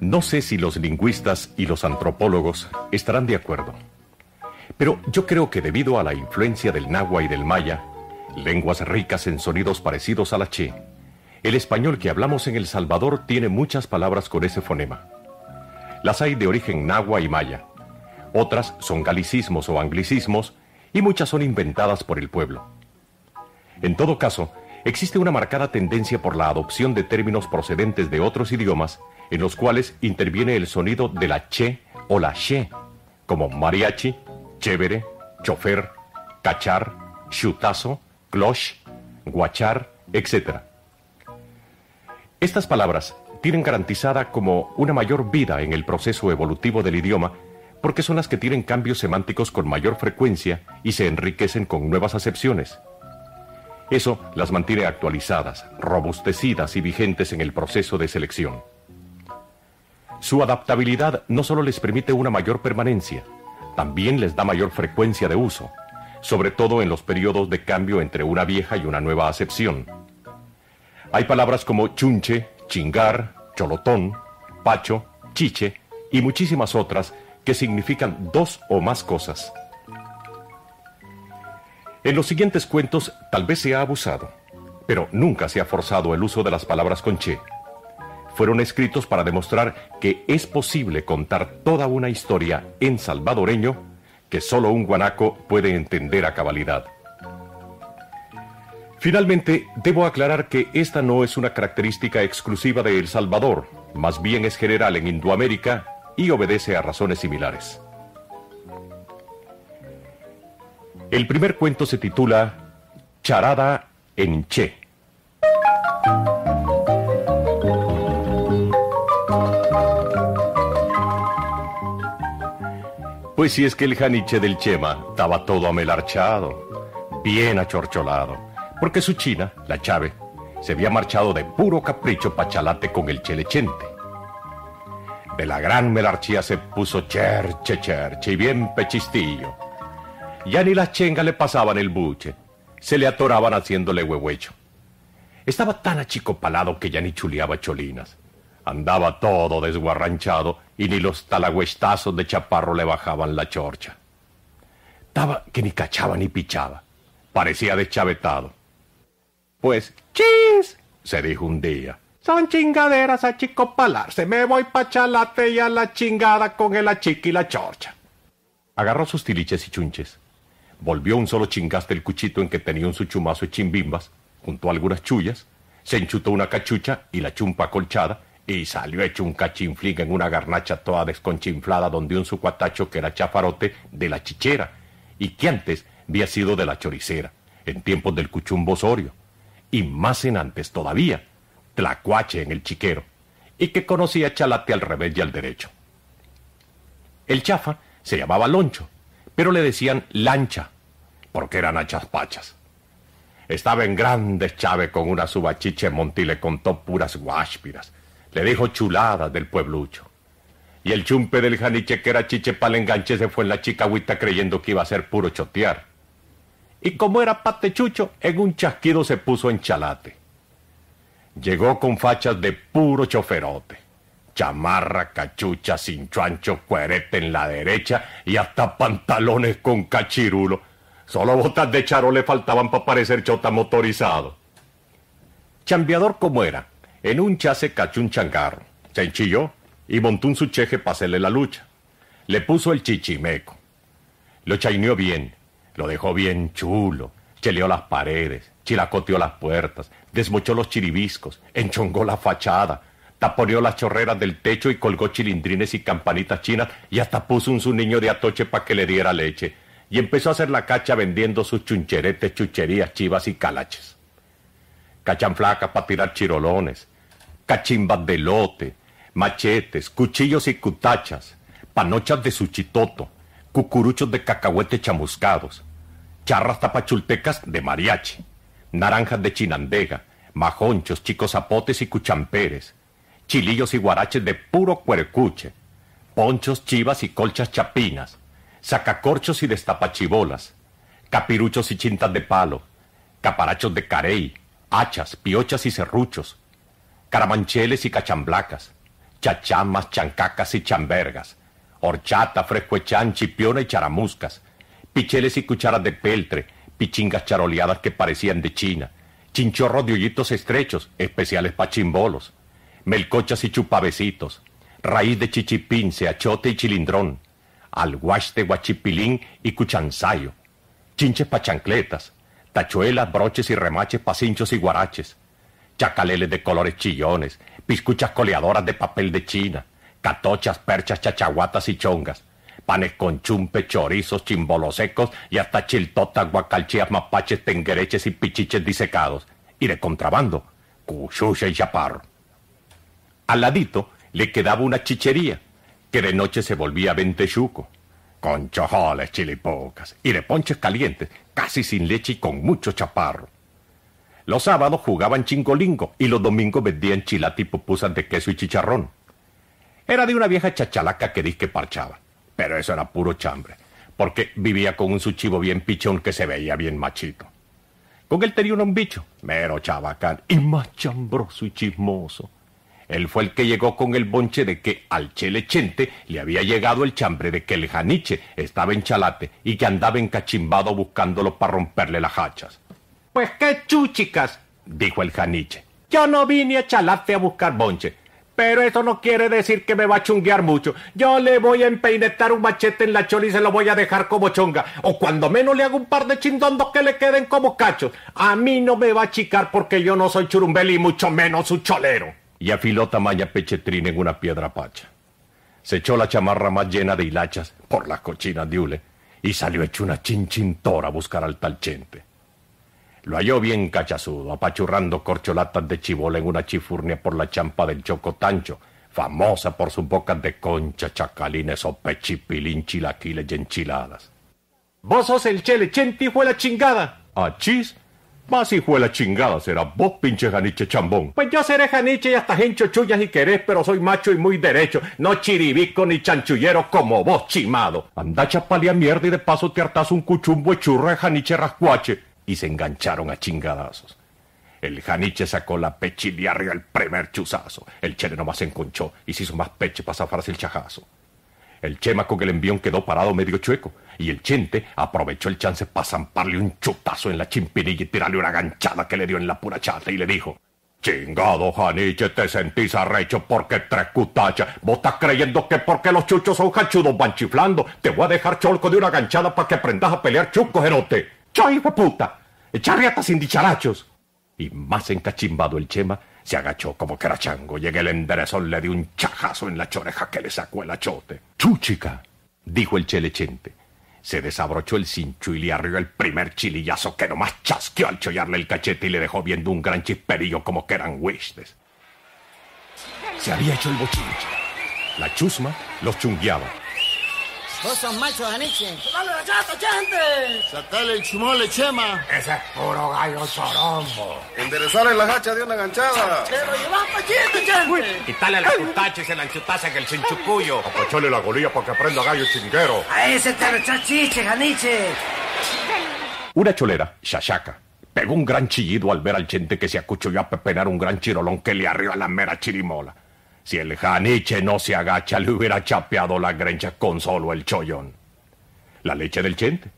No sé si los lingüistas y los antropólogos estarán de acuerdo, pero yo creo que debido a la influencia del náhuatl y del maya, lenguas ricas en sonidos parecidos a la chi, el español que hablamos en El Salvador tiene muchas palabras con ese fonema. Las hay de origen náhuatl y maya. Otras son galicismos o anglicismos y muchas son inventadas por el pueblo. En todo caso, existe una marcada tendencia por la adopción de términos procedentes de otros idiomas en los cuales interviene el sonido de la che o la she, como mariachi, chévere, chofer, cachar, chutazo, cloche, guachar, etc. Estas palabras tienen garantizada como una mayor vida en el proceso evolutivo del idioma porque son las que tienen cambios semánticos con mayor frecuencia y se enriquecen con nuevas acepciones. Eso las mantiene actualizadas, robustecidas y vigentes en el proceso de selección. Su adaptabilidad no solo les permite una mayor permanencia, también les da mayor frecuencia de uso, sobre todo en los periodos de cambio entre una vieja y una nueva acepción. Hay palabras como chunche, chingar, cholotón, pacho, chiche y muchísimas otras que significan dos o más cosas. En los siguientes cuentos tal vez se ha abusado, pero nunca se ha forzado el uso de las palabras con che. Fueron escritos para demostrar que es posible contar toda una historia en salvadoreño que solo un guanaco puede entender a cabalidad. Finalmente, debo aclarar que esta no es una característica exclusiva de El Salvador, más bien es general en Indoamérica y obedece a razones similares. El primer cuento se titula Charada en Che. Pues si es que el janiche del Chema estaba todo amelarchado, bien achorcholado, porque su china, la chave, se había marchado de puro capricho pachalate con el chelechente. De la gran melarchía se puso cherche, cherche y bien pechistillo. Ya ni las chengas le pasaban el buche, se le atoraban haciéndole huehuecho. Estaba tan achicopalado que ya ni chuleaba cholinas. Andaba todo desguarranchado y ni los talagüestazos de chaparro le bajaban la chorcha. Estaba que ni cachaba ni pichaba. Parecía deschavetado. Pues, ¡chis! se dijo un día. Son chingaderas a chico palarse. Me voy pa' chalate y a la chingada con el achique y la chorcha. Agarró sus tiliches y chunches. Volvió un solo chingaste el cuchito en que tenía un suchumazo y chimbimbas, juntó algunas chullas, se enchutó una cachucha y la chumpa colchada y salió hecho un cachinflín en una garnacha toda desconchinflada donde un sucuatacho que era chafarote de la chichera y que antes había sido de la choricera, en tiempos del cuchumbo Osorio, y más en antes todavía, tlacuache en el chiquero, y que conocía chalate al revés y al derecho. El chafa se llamaba Loncho, pero le decían lancha, porque eran hachas pachas. Estaba en grandes chaves con una subachiche en Monti y le contó puras guáspiras. Le dijo chuladas del pueblucho. Y el chumpe del janiche que era chiche pa'l enganche se fue en la chicagüita creyendo que iba a ser puro chotear. Y como era patechucho, en un chasquido se puso en chalate. Llegó con fachas de puro choferote. Chamarra, cachucha, cinchuancho, cuerete en la derecha y hasta pantalones con cachirulo. Solo botas de charo le faltaban para parecer chota motorizado. Chambeador como era, en un chase cachó un changarro, se enchilló y montó un sucheje para hacerle la lucha. Le puso el chichimeco. Lo chaineó bien, lo dejó bien chulo, cheleó las paredes, chilacoteó las puertas, desmochó los chiribiscos, enchongó la fachada, taponeó las chorreras del techo y colgó chilindrines y campanitas chinas y hasta puso un su de atoche para que le diera leche. Y empezó a hacer la cacha vendiendo sus chuncheretes, chucherías, chivas y calaches. Cachanflacas para tirar chirolones, cachimbas de lote, machetes, cuchillos y cutachas, panochas de suchitoto, cucuruchos de cacahuete chamuscados, charras tapachultecas de mariachi naranjas de chinandega, majonchos, chicos zapotes y cuchamperes, chilillos y guaraches de puro cuercuche, ponchos, chivas y colchas chapinas, sacacorchos y destapachibolas, capiruchos y chintas de palo, caparachos de carey, hachas, piochas y serruchos, caramancheles y cachamblacas, chachamas, chancacas y chambergas, horchata, frescuechán, chipiona y charamuscas, picheles y cucharas de peltre, pichingas charoleadas que parecían de China, chinchorros de hoyitos estrechos, especiales pa' chimbolos, melcochas y chupavecitos, raíz de chichipín, seachote y chilindrón, de guachipilín y cuchanzayo, chinches pa' chancletas, tachuelas, broches y remaches pa' cinchos y guaraches, chacaleles de colores chillones, piscuchas coleadoras de papel de China, catochas, perchas, chachaguatas y chongas, panes con chumpe, chorizos, chimbolos secos y hasta chiltotas, guacalchías, mapaches, tenguereches y pichiches disecados. Y de contrabando, cuchucha y chaparro. Al ladito le quedaba una chichería, que de noche se volvía ventechuco, con chojoles, chilipocas y de ponches calientes, casi sin leche y con mucho chaparro. Los sábados jugaban chingolingo y los domingos vendían chilati y pupusas de queso y chicharrón. Era de una vieja chachalaca que disque parchaba. Pero eso era puro chambre, porque vivía con un suchivo bien pichón que se veía bien machito. Con él tenía un bicho, mero chabacán y más chambroso y chismoso. Él fue el que llegó con el bonche de que al chelechente le había llegado el chambre de que el janiche estaba en chalate y que andaba encachimbado buscándolo para romperle las hachas. Pues qué chuchicas, dijo el janiche. Yo no vine a chalate a buscar bonche pero eso no quiere decir que me va a chunguear mucho. Yo le voy a empeinetar un machete en la chola y se lo voy a dejar como chonga. O cuando menos le hago un par de chindondos que le queden como cachos. A mí no me va a chicar porque yo no soy churumbel y mucho menos un cholero. Y afiló tamaña pechetrina en una piedra pacha. Se echó la chamarra más llena de hilachas por las cochinas diule y salió hecho una chinchintora a buscar al tal chente. Lo halló bien cachazudo, apachurrando corcholatas de chibola en una chifurnia por la champa del choco tancho, famosa por sus bocas de concha, chacalines, pechipilín, chilaquiles y enchiladas. ¡Vos sos el chelechente, hijo de la chingada! ¡Achis! Más hijo de la chingada serás vos, pinche janiche chambón. Pues yo seré janiche y hasta gencho chullas si querés, pero soy macho y muy derecho, no chiribico ni chanchullero como vos, chimado. Andá chapalea mierda y de paso te hartás un cuchumbo churra de janiche rascuache y se engancharon a chingadazos. El Janiche sacó la arriba el primer chuzazo. El Chele nomás se enconchó y se hizo más peche para zafarse el chajazo. El Chema con el envión quedó parado medio chueco y el Chente aprovechó el chance para zamparle un chutazo en la chimpinilla y tirarle una ganchada que le dio en la pura chata y le dijo Chingado Janiche, te sentís arrecho porque tres cutachas. Vos estás creyendo que porque los chuchos son cachudos van chiflando, te voy a dejar cholco de una ganchada para que aprendas a pelear chuco, jerote hijo puta! ¡Echarrieta sin dicharachos! Y más encachimbado el Chema, se agachó como que chango y en el enderezón le dio un chajazo en la choreja que le sacó el achote. ¡Chúchica! dijo el chelechente. Se desabrochó el cincho y le arrió el primer chilillazo que nomás chasqueó al chollarle el cachete y le dejó viendo un gran chisperillo como que eran huistes. Se había hecho el bochinche. La chusma los chungueaba Vos sos macho, Aniche. ¡Dale la chata, gente! Sacale el chimole, Chema. Ese es puro gallo sorombo. Enderezale la hacha de una ganchada. ¡Pero llevas pachito, gente! Quítale la putacha y se la enchutase que el chinchucuyo! Apachale la golilla porque que aprenda gallo chinguero. A ese te lo chachiche, chiche, Una cholera, Shashaka pegó un gran chillido al ver al gente que se acuchilló a pepenar un gran chirolón que le arriba la mera chirimola. Si el janiche no se agacha, le hubiera chapeado la grencha con solo el chollón. La leche del chente.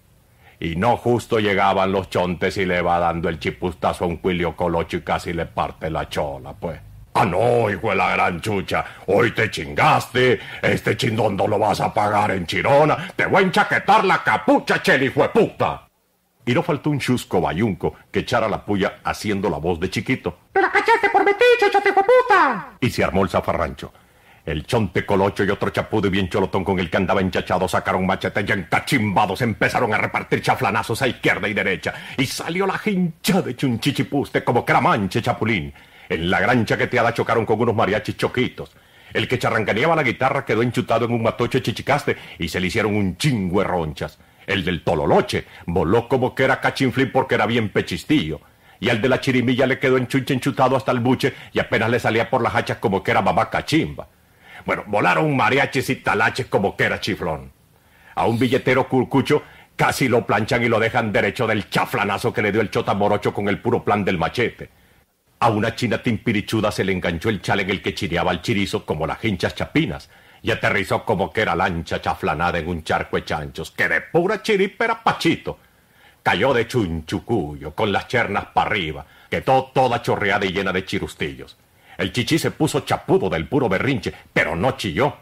Y no justo llegaban los chontes y le va dando el chipustazo a un cuilio colocho y casi le parte la chola, pues. Ah, no, hijo de la gran chucha, hoy te chingaste, este chindondo lo vas a pagar en Chirona, te voy a enchaquetar la capucha, cheli hijo de puta y no faltó un chusco bayunco que echara la puya haciendo la voz de chiquito. la cachaste por metiche, puta! Y se armó el zafarrancho. El chonte colocho y otro chapudo y bien cholotón con el que andaba enchachado sacaron machete y encachimbados empezaron a repartir chaflanazos a izquierda y derecha. Y salió la hincha de chunchichipuste como cramanche chapulín. En la gran chaqueteada chocaron con unos mariachis choquitos. El que charrancaneaba la guitarra quedó enchutado en un matocho chichicaste y se le hicieron un chingo ronchas el del Tololoche, voló como que era cachinflín porque era bien pechistillo. Y al de la chirimilla le quedó enchunche enchutado hasta el buche y apenas le salía por las hachas como que era mamá cachimba. Bueno, volaron mariachis y talaches como que era chiflón. A un billetero curcucho casi lo planchan y lo dejan derecho del chaflanazo que le dio el chota morocho con el puro plan del machete. A una china timpirichuda se le enganchó el chale en el que chireaba el chirizo como las hinchas chapinas y aterrizó como que era lancha chaflanada en un charco de chanchos, que de pura chiripera era Pachito. Cayó de chunchucuyo, con las chernas para arriba, quedó toda chorreada y llena de chirustillos. El chichi se puso chapudo del puro berrinche, pero no chilló.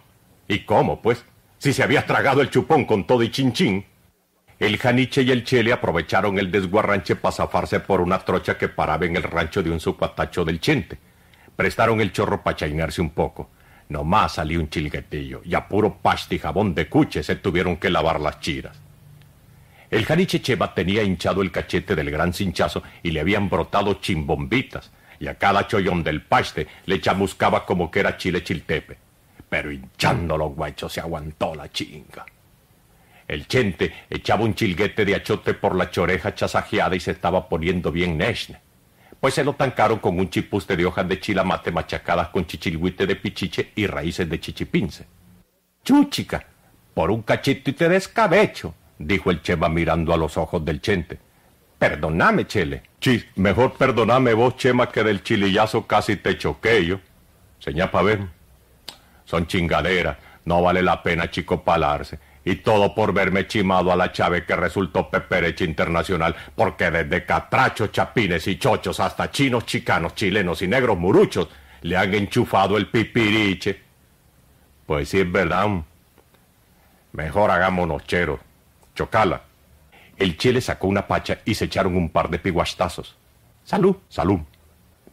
¿Y cómo, pues? Si se había tragado el chupón con todo y chinchín. El Janiche y el Chele aprovecharon el desguarranche para zafarse por una trocha que paraba en el rancho de un sucuatacho del Chente. Prestaron el chorro para chainarse un poco. Nomás salió un chilguetillo y a puro paste y jabón de cuche se tuvieron que lavar las chiras. El janiche Cheva tenía hinchado el cachete del gran cinchazo y le habían brotado chimbombitas, y a cada chollón del paste le chamuscaba como que era chile chiltepe. Pero hinchándolo, guacho, se aguantó la chinga. El chente echaba un chilguete de achote por la choreja chasajeada y se estaba poniendo bien neshne pues se lo tancaron con un chipuste de hojas de chilamate machacadas con chichilhuite de pichiche y raíces de chichipince. Chuchica, por un cachito y te descabecho, dijo el Chema mirando a los ojos del chente. Perdoname, Chele. Chis, mejor perdoname vos, Chema, que del chilillazo casi te choque yo. Señá pa' ver. Son chingaderas, no vale la pena, chico, palarse. Y todo por verme chimado a la chave que resultó pepereche internacional, porque desde catrachos, chapines y chochos hasta chinos, chicanos, chilenos y negros muruchos le han enchufado el pipiriche. Pues sí es verdad. Mejor hagámonos cheros. Chocala. El chile sacó una pacha y se echaron un par de piguastazos. Salud, salud.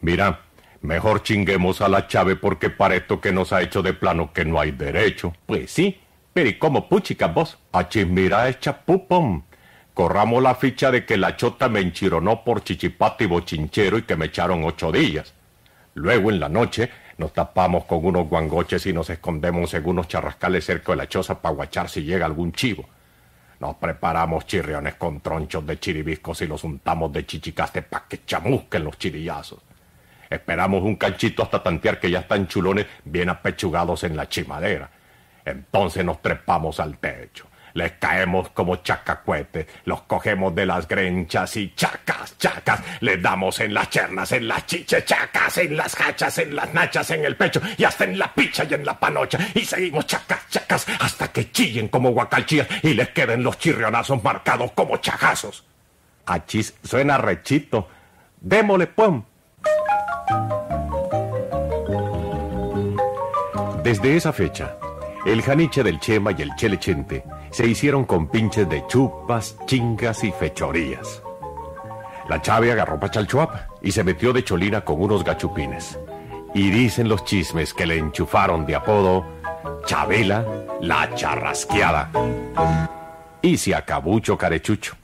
Mira, mejor chinguemos a la chave porque para esto que nos ha hecho de plano que no hay derecho. Pues sí, pero como puchica vos, chismirá hecha pupón... Corramos la ficha de que la chota me enchironó por chichipati bochinchero y que me echaron ocho días. Luego en la noche nos tapamos con unos guangoches y nos escondemos en unos charrascales cerca de la choza para guachar si llega algún chivo. Nos preparamos chirriones con tronchos de chiribiscos y los untamos de chichicaste para que chamusquen los chirillazos. Esperamos un canchito hasta tantear que ya están chulones bien apechugados en la chimadera. Entonces nos trepamos al techo. Les caemos como chacacuete los cogemos de las grenchas y chacas, chacas, les damos en las chernas, en las chiches, chacas, en las hachas, en las nachas, en el pecho y hasta en la picha y en la panocha. Y seguimos chacas, chacas, hasta que chillen como guacalchías y les queden los chirrionazos marcados como chajazos. chis, suena rechito. Démosle, pum. Desde esa fecha, el janiche del Chema y el Chelechente se hicieron con pinches de chupas, chingas y fechorías. La Chave agarró Pachalchuap y se metió de cholina con unos gachupines. Y dicen los chismes que le enchufaron de apodo Chabela la charrasqueada. Y si acabucho carechucho.